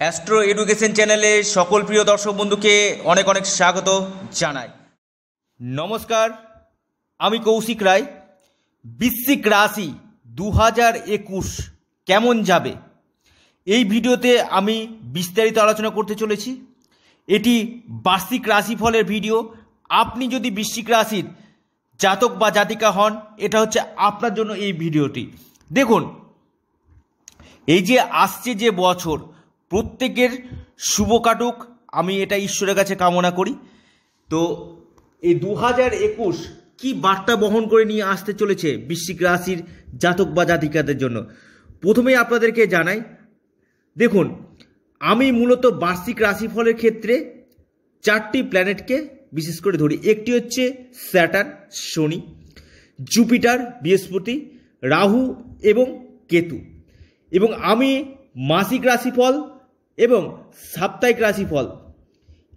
astro education চ্যানেলে সকল প্রিয় দর্শক বন্ধুকে অনেক অনেক স্বাগত জানাই নমস্কার আমি কৌশিক রায় বিশ্বিক রাশি দু হাজার একুশ কেমন যাবে এই ভিডিওতে আমি বিস্তারিত আলোচনা করতে চলেছি এটি বার্ষিক রাশিফলের ভিডিও আপনি যদি বৃশ্চিক রাশির জাতক বা জাতিকা হন এটা হচ্ছে আপনার জন্য এই ভিডিওটি দেখুন এই যে আসছে যে বছর প্রত্যেকের শুভ কাটুক আমি এটা ঈশ্বরের কাছে কামনা করি তো এই দু হাজার একুশ কী বার্তা বহন করে নিয়ে আসতে চলেছে বৃশ্চিক রাশির জাতক বা জাতিকাদের জন্য প্রথমেই আপনাদেরকে জানাই দেখুন আমি মূলত বার্ষিক রাশিফলের ক্ষেত্রে চারটি প্ল্যানেটকে বিশেষ করে ধরি একটি হচ্ছে স্যাটার শনি জুপিটার বৃহস্পতি রাহু এবং কেতু এবং আমি মাসিক রাশিফল এবং সাপ্তাহিক রাশিফল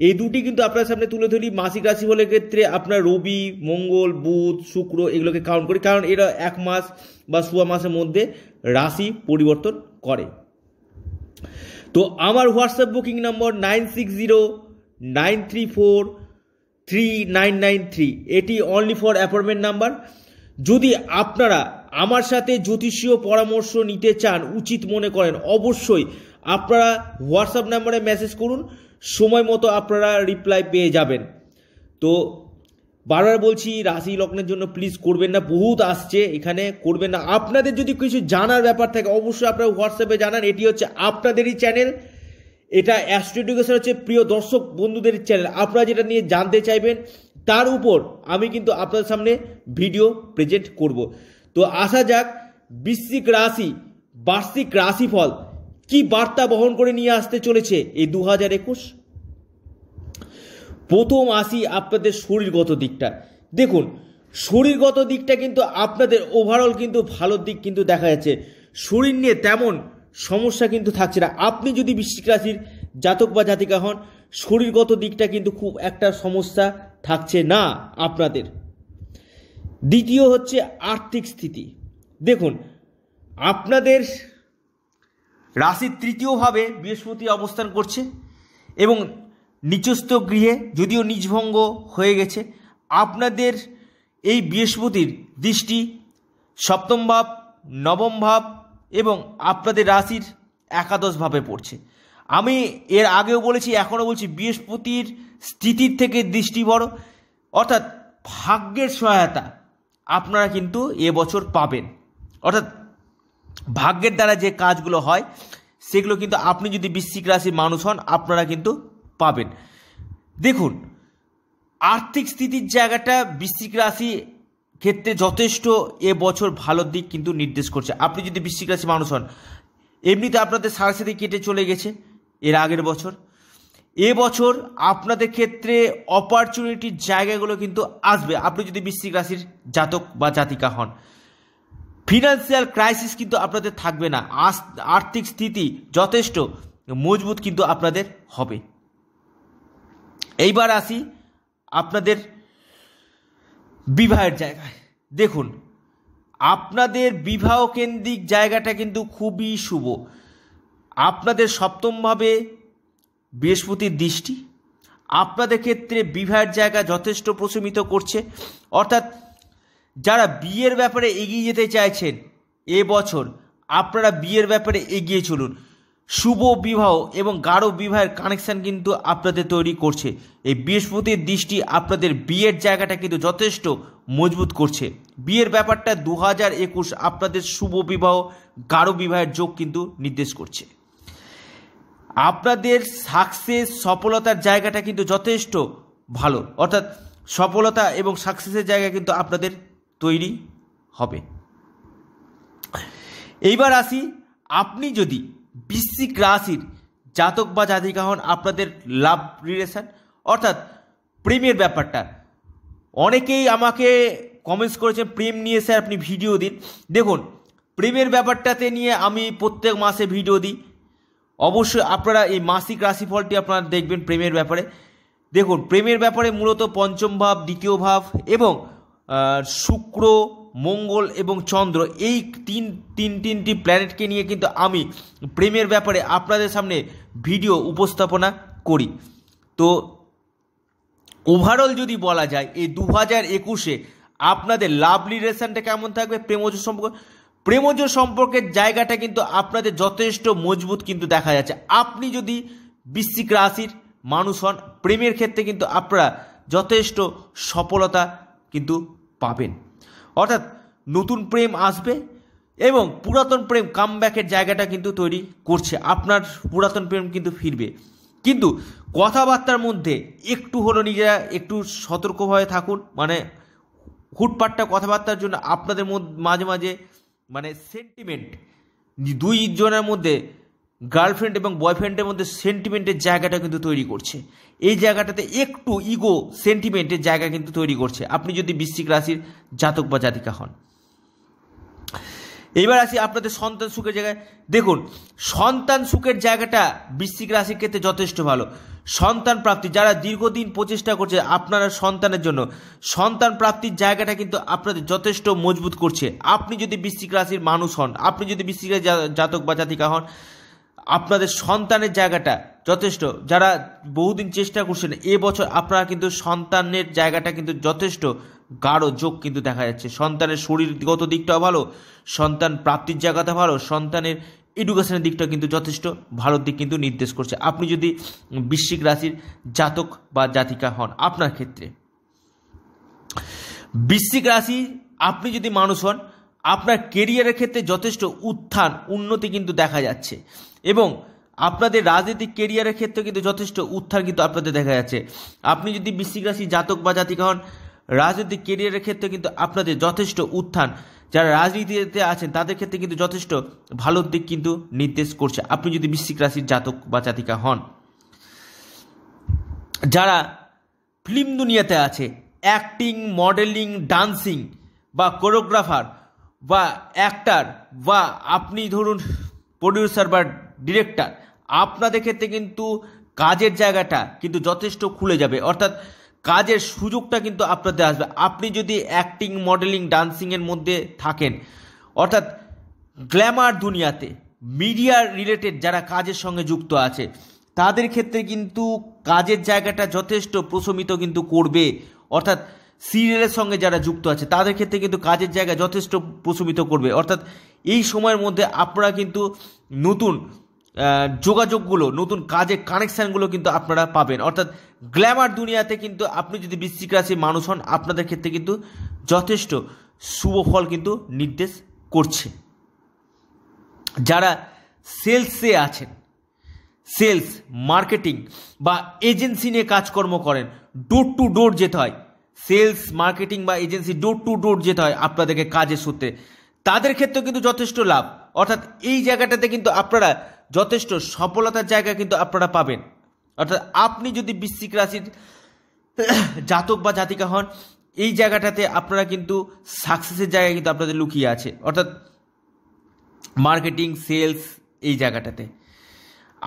এই দুটি কিন্তু আপনার সামনে তুলে ধরি মাসিক রাশিফলের ক্ষেত্রে আপনার রবি মঙ্গল বুধ শুক্র এগুলোকে কাউন্ট করি কারণ এরা এক মাস বা সোয়া মাসের মধ্যে রাশি পরিবর্তন করে তো আমার WhatsApp booking number nine six zero nine three four three nine nine three এটি অনলি ফর অ্যাপয়েন্টমেন্ট নাম্বার যদি আপনারা আমার সাথে জ্যোতিষীয় পরামর্শ নিতে চান উচিত মনে করেন অবশ্যই আপনারা হোয়াটসঅ্যাপ নাম্বারে মেসেজ করুন সময় মতো আপনারা রিপ্লাই পেয়ে যাবেন তো বারবার বলছি রাশি লগ্নের জন্য প্লিজ করবেন না বহুত আসছে এখানে করবেন না আপনাদের যদি কিছু জানার ব্যাপার থাকে অবশ্যই আপনারা হোয়াটসঅ্যাপে জানান এটি হচ্ছে আপনাদেরই চ্যানেল এটা অ্যাস্ট্রো এডুকেশন হচ্ছে প্রিয় দর্শক বন্ধুদের চ্যানেল আপনারা যেটা নিয়ে জানতে চাইবেন তার উপর আমি কিন্তু আপনাদের সামনে ভিডিও প্রেজেন্ট করব তো আসা যাক বিশ্বিক রাশি বার্ষিক রাশিফল কি বার্তা বহন করে নিয়ে আসতে চলেছে এই দু হাজার একুশ প্রথম আসি আপনাদের শরীরগত দিকটা দেখুন শরীরগত দিকটা কিন্তু আপনাদের ওভারঅল কিন্তু ভালো দিক কিন্তু দেখা যাচ্ছে শরীর নিয়ে তেমন সমস্যা কিন্তু থাকছে না আপনি যদি বৃশ্চিক রাশির জাতক বা জাতিকা হন শরীরগত দিকটা কিন্তু খুব একটা সমস্যা থাকছে না আপনাদের দ্বিতীয় হচ্ছে আর্থিক স্থিতি দেখুন আপনাদের রাশির তৃতীয়ভাবে বৃহস্পতি অবস্থান করছে এবং নিচস্থ গৃহে যদিও নিজভঙ্গ হয়ে গেছে আপনাদের এই বৃহস্পতির দৃষ্টি সপ্তম ভাব নবম ভাব এবং আপনাদের রাশির একাদশ ভাবে পড়ছে আমি এর আগেও বলেছি এখনও বলছি বৃহস্পতির স্থিতির থেকে দৃষ্টি বড় অর্থাৎ ভাগ্যের সহায়তা আপনারা কিন্তু এবছর পাবেন অর্থাৎ ভাগ্যের দ্বারা যে কাজগুলো হয় সেগুলো কিন্তু আপনি যদি বৃশ্চিক রাশির মানুষ হন আপনারা কিন্তু পাবেন দেখুন আর্থিক স্থিতির জায়গাটা বৃশ্চিক রাশি ক্ষেত্রে যথেষ্ট এ বছর ভালো দিক কিন্তু নির্দেশ করছে আপনি যদি বৃশ্চিক রাশি মানুষ হন এমনিতে আপনাদের সাড়ে কেটে চলে গেছে এর আগের বছর এ বছর আপনাদের ক্ষেত্রে অপরচুনিটির জায়গাগুলো কিন্তু আসবে আপনি যদি বৃশ্চিক রাশির জাতক বা জাতিকা হন ফিনান্সিয়াল ক্রাইসিস কিন্তু আপনাদের থাকবে না আর্থিক স্থিতি যথেষ্ট মজবুত কিন্তু আপনাদের হবে এইবার আসি আপনাদের বিবাহের জায়গায় দেখুন আপনাদের বিবাহ কেন্দ্রিক জায়গাটা কিন্তু খুবই শুভ আপনাদের সপ্তমভাবে বৃহস্পতির দৃষ্টি আপনাদের ক্ষেত্রে বিবাহের জায়গা যথেষ্ট প্রশমিত করছে অর্থাৎ যারা বিয়ের ব্যাপারে এগিয়ে যেতে চাইছেন এ বছর আপনারা বিয়ের ব্যাপারে এগিয়ে চলুন শুভ বিবাহ এবং গাঢ় বিবাহের কানেকশান কিন্তু আপনাদের তৈরি করছে এই বৃহস্পতির দৃষ্টি আপনাদের বিয়ের জায়গাটা কিন্তু যথেষ্ট মজবুত করছে বিয়ের ব্যাপারটা দু হাজার একুশ আপনাদের শুভ বিবাহ গাঢ় বিবাহের যোগ কিন্তু নির্দেশ করছে আপনাদের সাকসেস সফলতার জায়গাটা কিন্তু যথেষ্ট ভালো অর্থাৎ সফলতা এবং সাকসেসের জায়গা কিন্তু আপনাদের তৈরি হবে এইবার আসি আপনি যদি বিশ্বিক রাশির জাতক বা জাতিকা হন আপনাদের লাভ রিলেশন অর্থাৎ প্রেমের ব্যাপারটা অনেকেই আমাকে কমেন্টস করেছেন প্রেম নিয়ে স্যার আপনি ভিডিও দিন দেখুন প্রেমের ব্যাপারটাতে নিয়ে আমি প্রত্যেক মাসে ভিডিও দিই অবশ্যই আপনারা এই মাসিক রাশিফলটি আপনারা দেখবেন প্রেমের ব্যাপারে দেখুন প্রেমের ব্যাপারে মূলত পঞ্চম ভাব দ্বিতীয় ভাব এবং শুক্র মঙ্গল এবং চন্দ্র এই তিন তিন তিনটি প্ল্যানেটকে নিয়ে কিন্তু আমি প্রেমের ব্যাপারে আপনাদের সামনে ভিডিও উপস্থাপনা করি তো ওভারঅল যদি বলা যায় এই দু হাজার একুশে আপনাদের লাভ রিলেশনটা কেমন থাকবে প্রেমজ সম্পর্ক প্রেমজ সম্পর্কের জায়গাটা কিন্তু আপনাদের যথেষ্ট মজবুত কিন্তু দেখা যাচ্ছে আপনি যদি বৃশ্চিক রাশির মানুষ হন প্রেমের ক্ষেত্রে কিন্তু আপনারা যথেষ্ট সফলতা কিন্তু পাবেন অর্থাৎ নতুন প্রেম আসবে এবং পুরাতন প্রেম কামব্যাকের জায়গাটা কিন্তু তৈরি করছে আপনার পুরাতন প্রেম কিন্তু ফিরবে কিন্তু কথাবার্তার মধ্যে একটু হলো নিজেরা একটু সতর্কভাবে থাকুন মানে হুটপাটটা কথাবার্তার জন্য আপনাদের মাঝে মাঝে মানে সেন্টিমেন্ট দুই জনের মধ্যে গার্লফ্রেন্ড এবং বয়ফ্রেন্ডের মধ্যে সেন্টিমেন্টের জায়গাটা কিন্তু তৈরি করছে এই জায়গাটাতে একটু ইগো সেন্টিমেন্টের জায়গা কিন্তু তৈরি করছে আপনি যদি বৃশ্চিক রাশির জাতক বা জাতিকা হন এইবার আসি আপনাদের সন্তান সুখের জায়গায় দেখুন সন্তান সুখের জায়গাটা বৃশ্চিক রাশির ক্ষেত্রে যথেষ্ট ভালো সন্তান প্রাপ্তি যারা দীর্ঘদিন প্রচেষ্টা করছে আপনারা সন্তানের জন্য সন্তান প্রাপ্তির জায়গাটা কিন্তু আপনাদের যথেষ্ট মজবুত করছে আপনি যদি বৃশ্চিক রাশির মানুষ হন আপনি যদি বৃশ্চিক জাতক বা জাতিকা হন আপনাদের সন্তানের জায়গাটা যথেষ্ট যারা বহুদিন চেষ্টা করছেন এবছর আপনারা কিন্তু সন্তানের জায়গাটা কিন্তু যথেষ্ট গাঢ় যোগ কিন্তু দেখা যাচ্ছে সন্তানের শরীরগত দিকটাও ভালো সন্তান প্রাপ্তির জায়গাটা ভালো সন্তানের এডুকেশনের দিকটা কিন্তু যথেষ্ট ভালোর দিক কিন্তু নির্দেশ করছে আপনি যদি বিশ্বিক রাশির জাতক বা জাতিকা হন আপনার ক্ষেত্রে বৃশ্চিক রাশি আপনি যদি মানুষ হন আপনার কেরিয়ারের ক্ষেত্রে যথেষ্ট উত্থান উন্নতি কিন্তু দেখা যাচ্ছে এবং আপনাদের রাজনৈতিক কেরিয়ারের ক্ষেত্রে কিন্তু যথেষ্ট উত্থান কিন্তু আপনাদের দেখা যাচ্ছে আপনি যদি বৃশ্চিক রাশি জাতক বা জাতিকা হন রাজনৈতিক কেরিয়ারের ক্ষেত্রে কিন্তু আপনাদের যথেষ্ট উত্থান যারা রাজনীতিতে আছেন তাদের ক্ষেত্রে কিন্তু যথেষ্ট ভালো দিক কিন্তু নির্দেশ করছে আপনি যদি বৃশ্চিক রাশির জাতক বা জাতিকা হন যারা ফিল্ম দুনিয়াতে আছে অ্যাক্টিং মডেলিং ডান্সিং বা কোরিওগ্রাফার বা অ্যাক্টার বা আপনি ধরুন প্রডিউসার বা ডিরেক্টর আপনাদের ক্ষেত্রে কিন্তু কাজের জায়গাটা কিন্তু যথেষ্ট খুলে যাবে অর্থাৎ কাজের সুযোগটা কিন্তু আপনাদের আসবে আপনি যদি অ্যাক্টিং মডেলিং ডান্সিংয়ের মধ্যে থাকেন অর্থাৎ গ্ল্যামার দুনিয়াতে মিডিয়ার রিলেটেড যারা কাজের সঙ্গে যুক্ত আছে তাদের ক্ষেত্রে কিন্তু কাজের জায়গাটা যথেষ্ট প্রশমিত কিন্তু করবে অর্থাৎ সিরিয়ালের সঙ্গে যারা যুক্ত আছে তাদের ক্ষেত্রে কিন্তু কাজের জায়গা যথেষ্ট প্রশমিত করবে অর্থাৎ এই সময়ের মধ্যে আপনারা কিন্তু নতুন যোগাযোগগুলো নতুন কাজের কানেকশানগুলো কিন্তু আপনারা পাবেন অর্থাৎ গ্ল্যামার দুনিয়াতে কিন্তু আপনি যদি বৃশ্চিক রাশির মানুষ হন আপনাদের ক্ষেত্রে কিন্তু যথেষ্ট শুভ ফল কিন্তু নির্দেশ করছে যারা সেলসে আছেন সেলস মার্কেটিং বা এজেন্সি নিয়ে কাজকর্ম করেন ডোর টু ডোর যেতে হয় সেলস মার্কেটিং বা এজেন্সি ডোর টু ডোর যেতে হয় আপনাদেরকে কাজের সূত্রে তাদের ক্ষেত্রে কিন্তু যথেষ্ট লাভ অর্থাৎ এই জায়গাটাতে কিন্তু আপনারা যথেষ্ট সফলতার জায়গা কিন্তু আপনারা পাবেন অর্থাৎ আপনি যদি বৃশ্চিক রাশির জাতক বা জাতিকা হন এই জায়গাটাতে আপনারা কিন্তু সাকসেসের জায়গা কিন্তু আপনাদের লুকিয়ে আছে অর্থাৎ মার্কেটিং সেলস এই জায়গাটাতে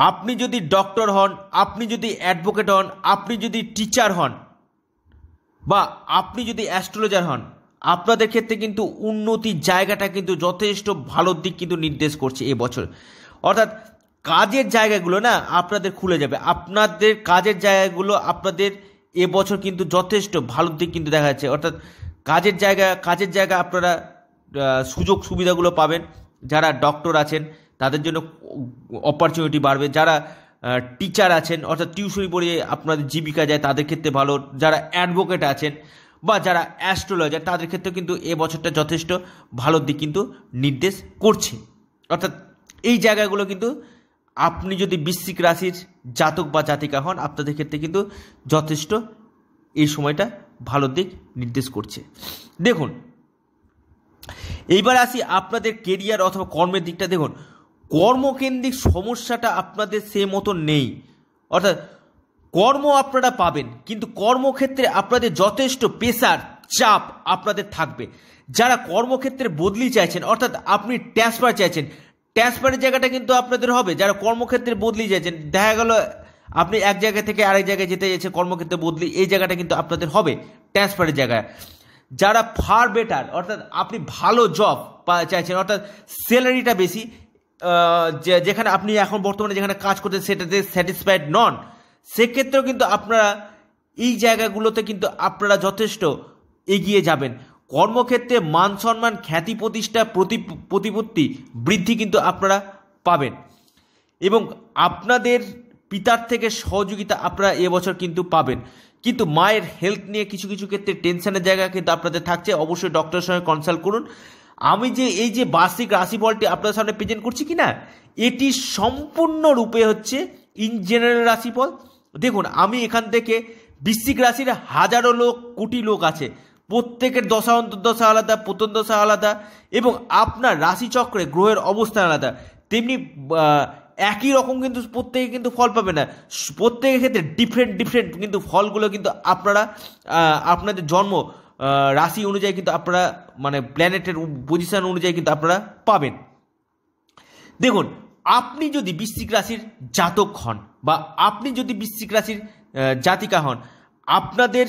আপনি যদি ডক্টর হন আপনি যদি অ্যাডভোকেট হন আপনি যদি টিচার হন বা আপনি যদি অ্যাস্ট্রোলজার হন আপনাদের ক্ষেত্রে কিন্তু উন্নতির জায়গাটা কিন্তু যথেষ্ট ভালোর দিক কিন্তু নির্দেশ করছে এবছর অর্থাৎ কাজের জায়গাগুলো না আপনাদের খুলে যাবে আপনাদের কাজের জায়গাগুলো আপনাদের এবছর কিন্তু যথেষ্ট ভালোর দিক কিন্তু দেখা যাচ্ছে অর্থাৎ কাজের জায়গা কাজের জায়গা আপনারা সুযোগ সুবিধাগুলো পাবেন যারা ডক্টর আছেন তাদের জন্য অপরচুনিটি বাড়বে যারা টিচার আছেন অর্থাৎ টিউশনি পড়িয়ে আপনাদের জীবিকা যায় তাদের ক্ষেত্রে ভালো যারা অ্যাডভোকেট আছেন বা যারা অ্যাস্ট্রোলজার তাদের ক্ষেত্রে কিন্তু এ বছরটা যথেষ্ট ভালোর দিক কিন্তু নির্দেশ করছে অর্থাৎ এই জায়গাগুলো কিন্তু আপনি যদি বৃশ্চিক রাশির জাতক বা জাতিকা হন আপনাদের ক্ষেত্রে কিন্তু যথেষ্ট এই সময়টা ভালো দিক নির্দেশ করছে দেখুন এইবার আসি আপনাদের কেরিয়ার অথবা কর্মের দিকটা দেখুন কর্মকেন্দ্রিক সমস্যাটা আপনাদের সে মতো নেই অর্থাৎ কর্ম আপনারা পাবেন কিন্তু কর্মক্ষেত্রে আপনাদের যথেষ্ট প্রেশার চাপ আপনাদের থাকবে যারা কর্মক্ষেত্রে বদলি চাইছেন অর্থাৎ আপনি ট্রান্সফার চাইছেন ট্রান্সফারের জায়গাটা কিন্তু আপনাদের হবে যারা কর্মক্ষেত্রে বদলি চাইছেন দেখা গেল আপনি এক জায়গা থেকে আরেক জায়গায় যেতে চাইছেন কর্মক্ষেত্রে বদলি এই জায়গাটা কিন্তু আপনাদের হবে ট্রান্সফারের জায়গায় যারা ফার বেটার অর্থাৎ আপনি ভালো জব চাইছেন অর্থাৎ স্যালারিটা বেশি যে যেখানে আপনি এখন বর্তমানে যেখানে কাজ করছেন সেটাতে স্যাটিসফাইড নন সেক্ষেত্রেও কিন্তু আপনারা এই জায়গাগুলোতে কিন্তু আপনারা যথেষ্ট এগিয়ে যাবেন কর্মক্ষেত্রে মান সম্মান খ্যাতি প্রতিষ্ঠা প্রতিপত্তি বৃদ্ধি কিন্তু আপনারা পাবেন এবং আপনাদের পিতার থেকে সহযোগিতা আপনারা এবছর কিন্তু পাবেন কিন্তু মায়ের হেলথ নিয়ে কিছু কিছু ক্ষেত্রে টেনশনের জায়গা কিন্তু আপনাদের থাকছে অবশ্যই ডক্টরের সঙ্গে কনসাল্ট করুন আমি যে এই যে বার্ষিক রাশিফলটি আপনাদের সামনে প্রেজেন্ট করছি কি না এটি সম্পূর্ণরূপে হচ্ছে ইন জেনারেল রাশিফল দেখুন আমি এখান থেকে বৃশ্চিক রাশির হাজারো লোক কোটি লোক আছে প্রত্যেকের দশা অন্তর্দশা আলাদা প্রত্যন্ত দশা আলাদা এবং আপনার রাশিচক্রে গ্রহের অবস্থান আলাদা তেমনি একই রকম কিন্তু প্রত্যেকে কিন্তু ফল পাবে না প্রত্যেকের ক্ষেত্রে ডিফারেন্ট ডিফারেন্ট কিন্তু ফলগুলো কিন্তু আপনারা আপনাদের জন্ম রাশি অনুযায়ী কিন্তু আপনারা মানে প্ল্যানেটের পজিশান অনুযায়ী কিন্তু আপনারা পাবেন দেখুন আপনি যদি বৃশ্চিক রাশির জাতক হন বা আপনি যদি বৃশ্চিক রাশির জাতিকা হন আপনাদের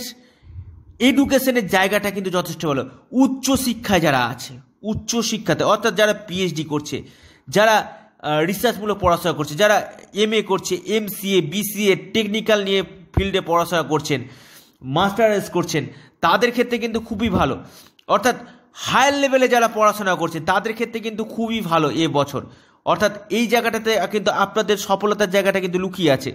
এডুকেশনের জায়গাটা কিন্তু যথেষ্ট ভালো উচ্চ শিক্ষায় যারা আছে উচ্চ শিক্ষাতে অর্থাৎ যারা পিএইচডি করছে যারা রিসার্চমূলক পড়াশোনা করছে যারা এম করছে M C A BCA technical নিয়ে ফিল্ডে পড়াশোনা করছেন মাস্টার্স করছেন তাদের ক্ষেত্রে কিন্তু খুবই ভালো অর্থাৎ হায়ার লেভেলে যারা পড়াশোনা করছে তাদের ক্ষেত্রে কিন্তু খুবই ভালো এ বছর অর্থাৎ এই জায়গাটাতে কিন্তু আপনাদের সফলতার জায়গাটা কিন্তু লুকিয়ে আছে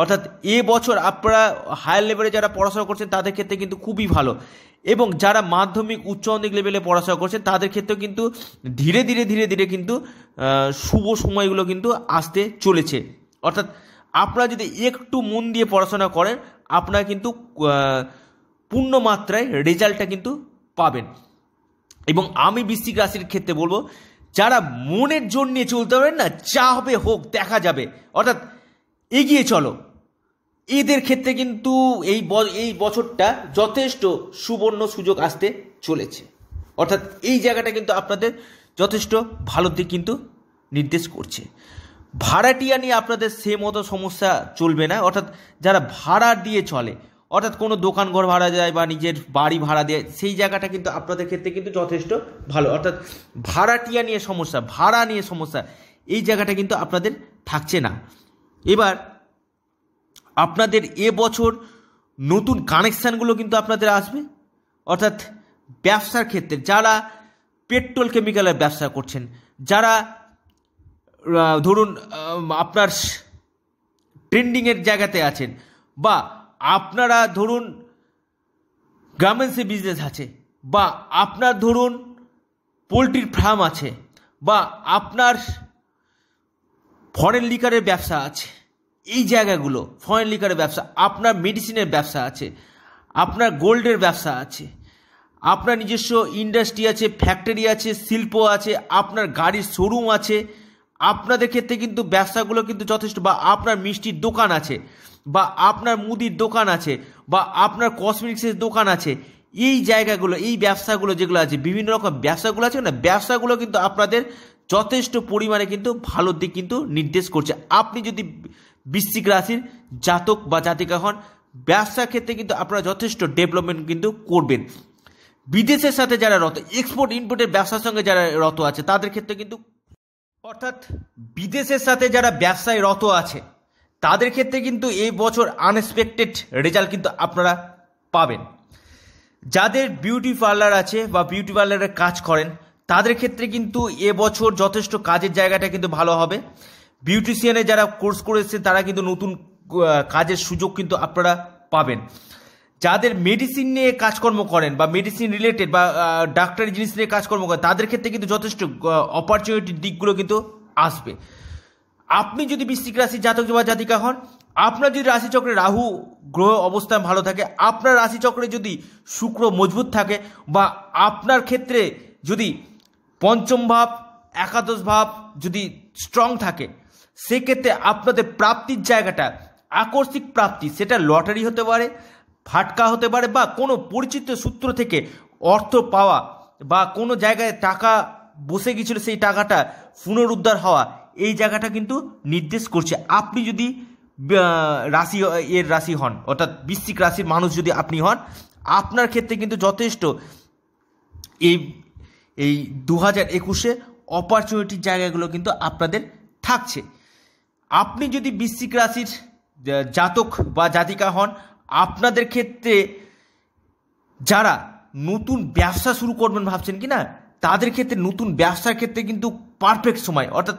অর্থাৎ এ বছর আপনারা হায়ার লেভেলে যারা পড়াশোনা করছেন তাদের ক্ষেত্রে কিন্তু খুবই ভালো এবং যারা মাধ্যমিক উচ্চ মাধ্যমিক লেভেলে পড়াশোনা করছেন তাদের ক্ষেত্রেও কিন্তু ধীরে ধীরে ধীরে ধীরে কিন্তু শুভ সময়গুলো কিন্তু আসতে চলেছে অর্থাৎ আপনারা যদি একটু মন দিয়ে পড়াশোনা করেন আপনারা কিন্তু পূর্ণ মাত্রায় রেজাল্টটা কিন্তু পাবেন এবং আমি বৃশ্চিক রাশির ক্ষেত্রে বলবো যারা মনের জোর নিয়ে চলতে পারেন না যা হবে হোক দেখা যাবে অর্থাৎ এগিয়ে চলো এদের ক্ষেত্রে কিন্তু এই এই বছরটা যথেষ্ট সুবর্ণ সুযোগ আসতে চলেছে অর্থাৎ এই জায়গাটা কিন্তু আপনাদের যথেষ্ট ভালো দিক কিন্তু নির্দেশ করছে ভাড়াটিয়া নিয়ে আপনাদের সে মতো সমস্যা চলবে না অর্থাৎ যারা ভাড়া দিয়ে চলে অর্থাৎ কোনো দোকানঘর ভাড়া যায় বা নিজের বাড়ি ভাড়া দেয় সেই জায়গাটা কিন্তু আপনাদের ক্ষেত্রে কিন্তু যথেষ্ট ভালো অর্থাৎ ভাড়াটিয়া নিয়ে সমস্যা ভাড়া নিয়ে সমস্যা এই জায়গাটা কিন্তু আপনাদের থাকছে না এবার আপনাদের এ বছর নতুন কানেকশানগুলো কিন্তু আপনাদের আসবে অর্থাৎ ব্যবসার ক্ষেত্রে যারা পেট্রোল কেমিক্যালের ব্যবসা করছেন যারা ধরুন আপনার ট্রেন্ডিংয়ের জায়গাতে আছেন বা আপনারা ধরুন গার্মেন্টসে বিজনেস আছে বা আপনার ধরুন পোলট্রির ফার্ম আছে বা আপনার ফরেন লিকারের ব্যবসা আছে এই জায়গাগুলো ফরেন লিকারের ব্যবসা আপনার মেডিসিনের ব্যবসা আছে আপনার গোল্ডের ব্যবসা আছে আপনার নিজস্ব ইন্ডাস্ট্রি আছে ফ্যাক্টরি আছে শিল্প আছে আপনার গাড়ির শোরুম আছে আপনাদের ক্ষেত্রে কিন্তু ব্যবসাগুলো কিন্তু যথেষ্ট বা আপনার মিষ্টির দোকান আছে বা আপনার মুদির দোকান আছে বা আপনার কসমেটিক্সের দোকান আছে এই জায়গাগুলো এই ব্যবসাগুলো যেগুলো আছে বিভিন্ন রকম ব্যবসাগুলো আছে না ব্যবসাগুলো কিন্তু আপনাদের যথেষ্ট পরিমাণে কিন্তু ভালো দিক কিন্তু নির্দেশ করছে আপনি যদি বৃশ্চিক রাশির জাতক বা জাতিকা হন ব্যবসার ক্ষেত্রে কিন্তু আপনারা যথেষ্ট ডেভেলপমেন্ট কিন্তু করবেন বিদেশের সাথে যারা রত এক্সপোর্ট ইনপোর্টের ব্যবসার সঙ্গে যারা রত আছে তাদের ক্ষেত্রে কিন্তু অর্থাৎ বিদেশের সাথে যারা ব্যবসায় রত আছে তাদের ক্ষেত্রে কিন্তু এই বছর আনএক্সপেক্টেড রেজাল্ট কিন্তু আপনারা পাবেন যাদের বিউটি পার্লার আছে বা বিউটি পার্লারে কাজ করেন তাদের ক্ষেত্রে কিন্তু এবছর যথেষ্ট কাজের জায়গাটা কিন্তু ভালো হবে বিউটিশিয়ানে যারা কোর্স করেছে তারা কিন্তু নতুন কাজের সুযোগ কিন্তু আপনারা পাবেন যাদের মেডিসিন নিয়ে কাজকর্ম করেন বা মেডিসিন রিলেটেড বা ডাক্তারি জিনিস নিয়ে কাজকর্ম করেন তাদের ক্ষেত্রে কিন্তু যথেষ্ট অপরচুনিটির দিকগুলো কিন্তু আসবে আপনি যদি বৃশ্চিক রাশি জাতক বা জাতিকা হন আপনার যদি রাশিচক্রে রাহু গ্রহ অবস্থান ভালো থাকে আপনার রাশিচক্রে যদি শুক্র মজবুত থাকে বা আপনার ক্ষেত্রে যদি পঞ্চম ভাব একাদশ ভাব যদি স্ট্রং থাকে সেক্ষেত্রে আপনাদের প্রাপ্তির জায়গাটা আকস্মিক প্রাপ্তি সেটা লটারি হতে পারে ফাটকা হতে পারে বা কোনো পরিচিত সূত্র থেকে অর্থ পাওয়া বা কোনো জায়গায় টাকা বসে গিয়েছিল সেই টাকাটা পুনরুদ্ধার হওয়া এই জায়গাটা কিন্তু নির্দেশ করছে আপনি যদি রাশি এর রাশি হন অর্থাৎ বৃশ্চিক রাশির মানুষ যদি আপনি হন আপনার ক্ষেত্রে কিন্তু যথেষ্ট এই এই দু হাজার একুশে অপরচুনিটির জায়গাগুলো কিন্তু আপনাদের থাকছে আপনি যদি বৃশ্চিক রাশির জাতক বা জাতিকা হন আপনাদের ক্ষেত্রে যারা নতুন ব্যবসা শুরু করবেন ভাবছেন কি না তাদের ক্ষেত্রে নতুন ব্যবসার ক্ষেত্রে কিন্তু পারফেক্ট সময় অর্থাৎ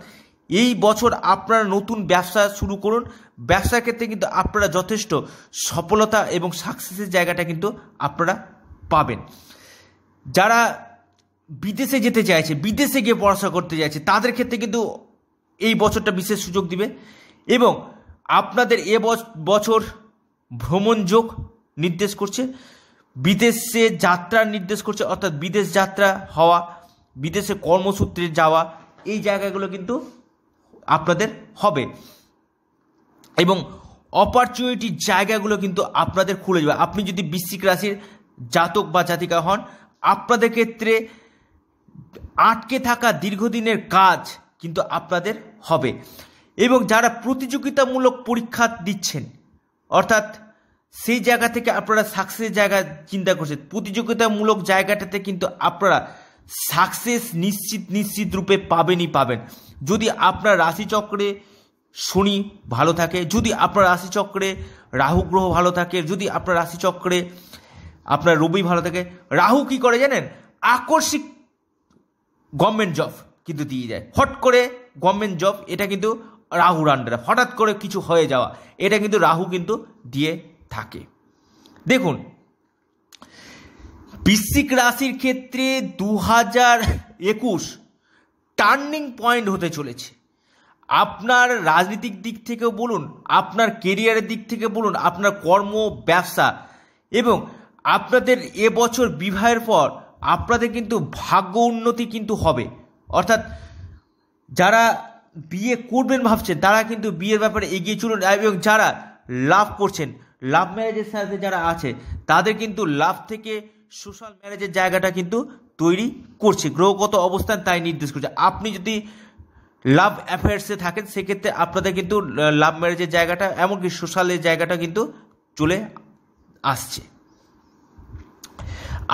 এই বছর আপনারা নতুন ব্যবসা শুরু করুন ব্যবসার ক্ষেত্রে কিন্তু আপনারা যথেষ্ট সফলতা এবং সাকসেসের জায়গাটা কিন্তু আপনারা পাবেন যারা বিদেশে যেতে চাইছে বিদেশে গিয়ে পড়াশোনা করতে চাইছে তাদের ক্ষেত্রে কিন্তু এই বছরটা বিশেষ সুযোগ দিবে এবং আপনাদের এ বছর ভ্রমণ যোগ নির্দেশ করছে বিদেশে যাত্রার নির্দেশ করছে অর্থাৎ বিদেশ যাত্রা হওয়া বিদেশে কর্মসূত্রে যাওয়া এই জায়গাগুলো কিন্তু আপনাদের হবে এবং অপরচুনিটি জায়গাগুলো কিন্তু আপনাদের খুলে যাবে আপনি যদি বিশ্বিক রাশির জাতক বা জাতিকা হন আপনাদের ক্ষেত্রে আটকে থাকা দীর্ঘদিনের কাজ কিন্তু আপনাদের হবে এবং যারা প্রতিযোগিতামূলক পরীক্ষা দিচ্ছেন অর্থাৎ সেই জায়গা থেকে আপনারা সাকসেস জায়গা চিন্তা করছেন প্রতিযোগিতামূলক জায়গাটাতে কিন্তু আপনারা সাকসেস নিশ্চিত নিশ্চিত রূপে পাবেনই পাবেন যদি আপনার রাশিচক্রে শনি ভালো থাকে যদি আপনার রাশিচক্রে রাহু গ্রহ ভালো থাকে যদি আপনার রাশিচক্রে আপনার রবি ভালো থাকে রাহু কি করে জানেন আকস্মিক গভর্নমেন্ট জব কিন্তু দিয়ে যায় হট করে গভর্নমেন্ট জব এটা কিন্তু রাহুর আন্ডারে হঠাৎ করে কিছু হয়ে যাওয়া এটা কিন্তু রাহু কিন্তু দিয়ে থাকে দেখুন বিশ্বিক রাশির ক্ষেত্রে দু হাজার একুশ টার্নিং পয়েন্ট হতে চলেছে আপনার রাজনীতিক দিক থেকে বলুন আপনার কেরিয়ারের দিক থেকে বলুন আপনার কর্ম ব্যবসা এবং আপনাদের এবছর বিবাহের পর আপনাদের কিন্তু ভাগ্য উন্নতি কিন্তু হবে অর্থাৎ যারা বিয়ে করবেন ভাবছেন তারা কিন্তু বিয়ের ব্যাপারে এগিয়ে চলুন এবং যারা লাভ করছেন লাভ ম্যারেজের সাথে যারা আছে তাদের কিন্তু লাভ থেকে সোশ্যাল ম্যারেজের জায়গাটা কিন্তু তৈরি করছে গ্রহগত অবস্থান তাই নির্দেশ করছে আপনি যদি লাভ অ্যাফেয়ার্সে থাকেন সেক্ষেত্রে আপনাদের কিন্তু লাভ ম্যারেজের জায়গাটা এমনকি সোশ্যালের জায়গাটা কিন্তু চলে আসছে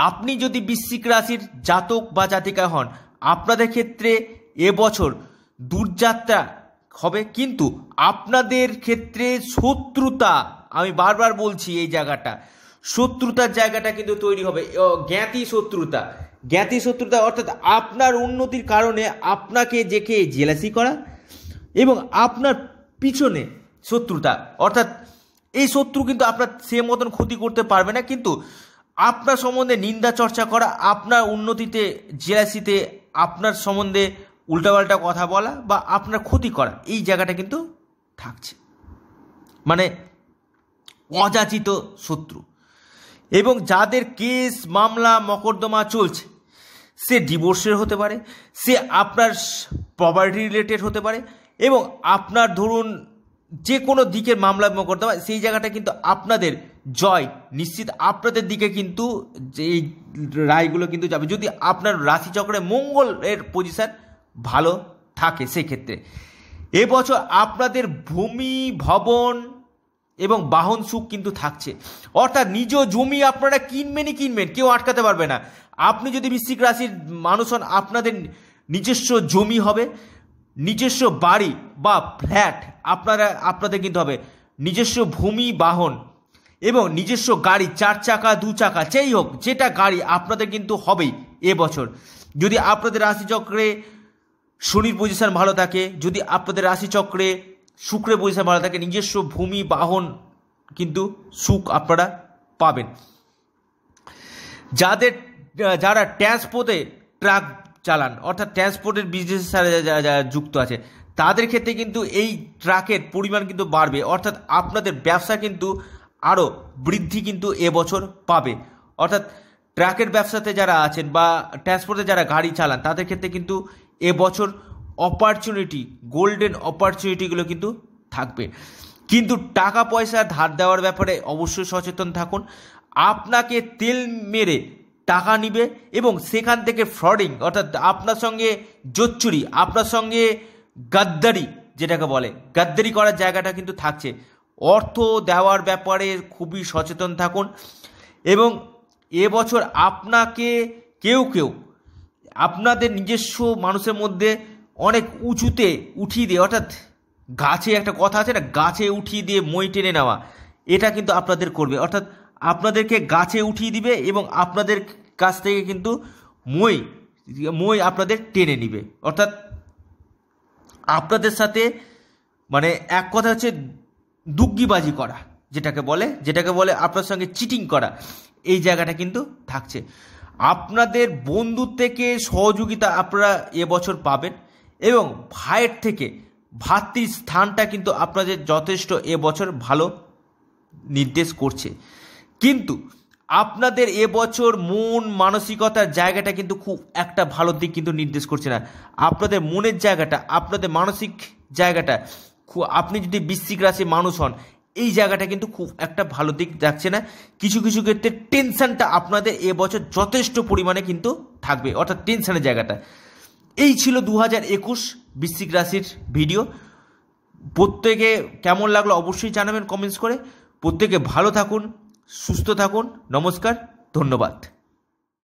আপনি যদি বিশ্বিক রাশির জাতক বা জাতিকা হন আপনাদের ক্ষেত্রে এবছর দূরযাত্রা হবে কিন্তু আপনাদের ক্ষেত্রে শত্রুতা আমি বারবার বলছি এই জায়গাটা শত্রুতার জায়গাটা কিন্তু তৈরি হবে জ্ঞাতি শত্রুতা জ্ঞাতি শত্রুতা অর্থাৎ আপনার উন্নতির কারণে আপনাকে জেকে জেলাসি করা এবং আপনার পিছনে শত্রুতা অর্থাৎ এই শত্রু কিন্তু আপনার সে মতন ক্ষতি করতে পারবে না কিন্তু আপনার সম্বন্ধে নিন্দা চর্চা করা আপনার উন্নতিতে জেলাসিতে আপনার সম্বন্ধে উল্টাপাল্টা কথা বলা বা আপনার ক্ষতি করা এই জায়গাটা কিন্তু থাকছে মানে অযাচিত শত্রু এবং যাদের কেস মামলা মকদ্দমা চলছে সে ডিভোর্সের হতে পারে সে আপনার প্রপার্টি রিলেটেড হতে পারে এবং আপনার ধরুন যে কোনো দিকের মামলা মকদ্দমা সেই জায়গাটা কিন্তু আপনাদের জয় নিশ্চিত আপনাদের দিকে কিন্তু এই রায়গুলো কিন্তু যাবে যদি আপনার রাশিচক্রে মঙ্গলের পজিশান ভালো থাকে সেক্ষেত্রে এবছর আপনাদের ভূমি ভবন এবং বাহন সুখ কিন্তু থাকছে অর্থাৎ নিজ জমি আপনারা কিনবেনই কিনবেন কেউ আটকাতে পারবে না আপনি যদি বৃশ্চিক রাশির মানুষ হন আপনাদের নিজস্ব জমি হবে নিজস্ব বাড়ি বা ফ্ল্যাট আপনারা আপনাদের কিন্তু হবে নিজস্ব ভূমি বাহন এবং নিজস্ব গাড়ি চার চাকা দু চাকা যেই হোক যেটা গাড়ি আপনাদের কিন্তু হবেই এবছর যদি আপনাদের রাশিচক্রে শনির পজিশান ভালো থাকে যদি আপনাদের রাশিচক্রে শুক্রের পজিশান ভালো থাকে নিজস্ব ভূমি বাহন কিন্তু সুখ আপনারা পাবেন যাদের যারা ট্রান্সপোর্টে ট্রাক চালান অর্থাৎ ট্রান্সপোর্টের বিজনেসের সাথে যারা যুক্ত আছে তাদের ক্ষেত্রে কিন্তু এই ট্রাকের পরিমাণ কিন্তু বাড়বে অর্থাৎ আপনাদের ব্যবসা কিন্তু আরও বৃদ্ধি কিন্তু এবছর পাবে অর্থাৎ ট্রাকের ব্যবসাতে যারা আছেন বা ট্রান্সপোর্টে যারা গাড়ি চালান তাদের ক্ষেত্রে কিন্তু এবছর অপরচুনিটি গোল্ডেন অপরচুনিটিগুলো কিন্তু থাকবে কিন্তু টাকা পয়সা ধার দেওয়ার ব্যাপারে অবশ্যই সচেতন থাকুন আপনাকে তেল মেরে টাকা নিবে এবং সেখান থেকে ফ্রডিং অর্থাৎ আপনার সঙ্গে জোচ্চুরি আপনার সঙ্গে গাদ্দারি যেটাকে বলে গাদ্দারি করার জায়গাটা কিন্তু থাকছে অর্থ দেওয়ার ব্যাপারে খুবই সচেতন থাকুন এবং এবছর আপনাকে কেউ কেউ আপনাদের নিজস্ব মানুষের মধ্যে অনেক উঁচুতে উঠিয়ে দিয়ে অর্থাৎ গাছে একটা কথা আছে না গাছে উঠিয়ে দিয়ে মই টেনে নেওয়া এটা কিন্তু আপনাদের করবে অর্থাৎ আপনাদেরকে গাছে উঠিয়ে দিবে এবং আপনাদের কাছ থেকে কিন্তু মই মই আপনাদের টেনে নিবে অর্থাৎ আপনাদের সাথে মানে এক কথা হচ্ছে দুগ্গিবাজি করা যেটাকে বলে যেটাকে বলে আপনার সঙ্গে চিটিং করা এই জায়গাটা কিন্তু থাকছে আপনাদের বন্ধুর থেকে সহযোগিতা আপনারা এবছর পাবেন এবং ভাইয়ের থেকে ভাতৃ স্থানটা কিন্তু আপনাদের যথেষ্ট এবছর ভালো নির্দেশ করছে কিন্তু আপনাদের এবছর মন মানসিকতার জায়গাটা কিন্তু খুব একটা ভালো দিক কিন্তু নির্দেশ করছে না আপনাদের মনের জায়গাটা আপনাদের মানসিক জায়গাটা খুব আপনি যদি বৃশ্চিক রাশির মানুষ হন এই জায়গাটা কিন্তু খুব একটা ভালো দিক যাচ্ছে না কিছু কিছু ক্ষেত্রে টেনশানটা আপনাদের এবছর যথেষ্ট পরিমাণে কিন্তু থাকবে অর্থাৎ টেনশানের জায়গাটা এই ছিল দু হাজার একুশ বৃশ্চিক রাশির ভিডিও প্রত্যেকে কেমন লাগলো অবশ্যই জানাবেন কমেন্টস করে প্রত্যেকে ভালো থাকুন সুস্থ থাকুন নমস্কার ধন্যবাদ